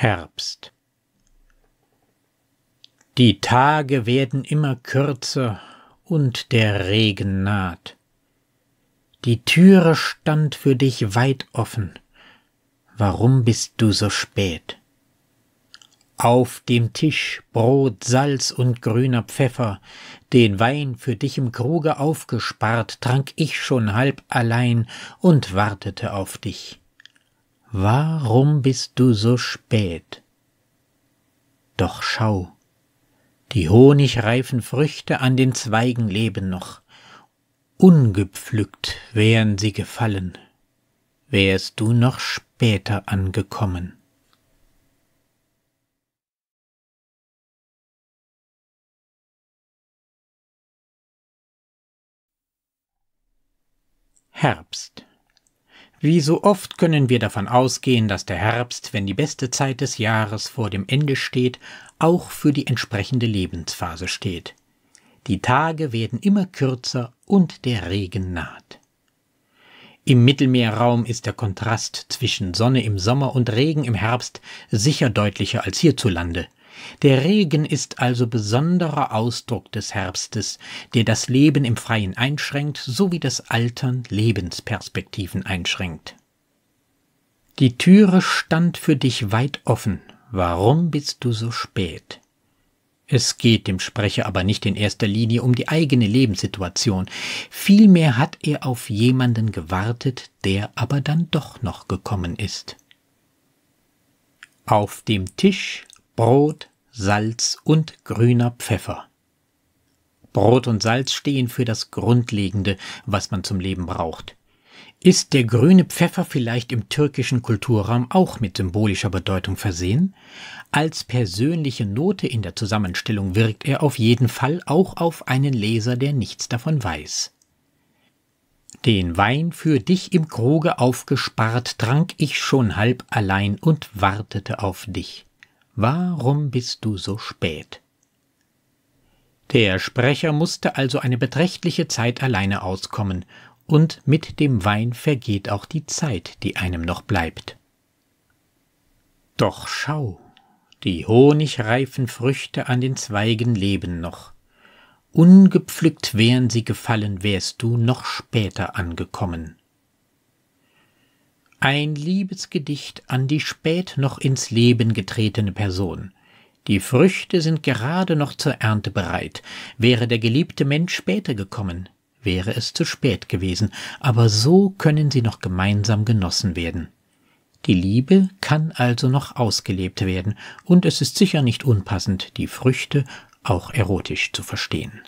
Herbst Die Tage werden immer kürzer und der Regen naht. Die Türe stand für dich weit offen. Warum bist du so spät? Auf dem Tisch Brot, Salz und grüner Pfeffer, den Wein für dich im Kruge aufgespart, trank ich schon halb allein und wartete auf dich. Warum bist du so spät? Doch schau, die honigreifen Früchte an den Zweigen leben noch, ungepflückt wären sie gefallen, wärst du noch später angekommen. Herbst wie so oft können wir davon ausgehen, dass der Herbst, wenn die beste Zeit des Jahres vor dem Ende steht, auch für die entsprechende Lebensphase steht. Die Tage werden immer kürzer und der Regen naht. Im Mittelmeerraum ist der Kontrast zwischen Sonne im Sommer und Regen im Herbst sicher deutlicher als hierzulande. Der Regen ist also besonderer Ausdruck des Herbstes, der das Leben im Freien einschränkt, sowie das Altern Lebensperspektiven einschränkt. Die Türe stand für dich weit offen, warum bist du so spät? Es geht dem Sprecher aber nicht in erster Linie um die eigene Lebenssituation, vielmehr hat er auf jemanden gewartet, der aber dann doch noch gekommen ist. Auf dem Tisch Brot, Salz und grüner Pfeffer. Brot und Salz stehen für das Grundlegende, was man zum Leben braucht. Ist der grüne Pfeffer vielleicht im türkischen Kulturraum auch mit symbolischer Bedeutung versehen? Als persönliche Note in der Zusammenstellung wirkt er auf jeden Fall auch auf einen Leser, der nichts davon weiß. Den Wein für dich im Kroge aufgespart trank ich schon halb allein und wartete auf dich. Warum bist du so spät? Der Sprecher musste also eine beträchtliche Zeit alleine auskommen, und mit dem Wein vergeht auch die Zeit, die einem noch bleibt. Doch schau, die honigreifen Früchte an den Zweigen leben noch. Ungepflückt wären sie gefallen, wärst du noch später angekommen. Ein Liebesgedicht an die spät noch ins Leben getretene Person. Die Früchte sind gerade noch zur Ernte bereit. Wäre der geliebte Mensch später gekommen, wäre es zu spät gewesen, aber so können sie noch gemeinsam genossen werden. Die Liebe kann also noch ausgelebt werden, und es ist sicher nicht unpassend, die Früchte auch erotisch zu verstehen.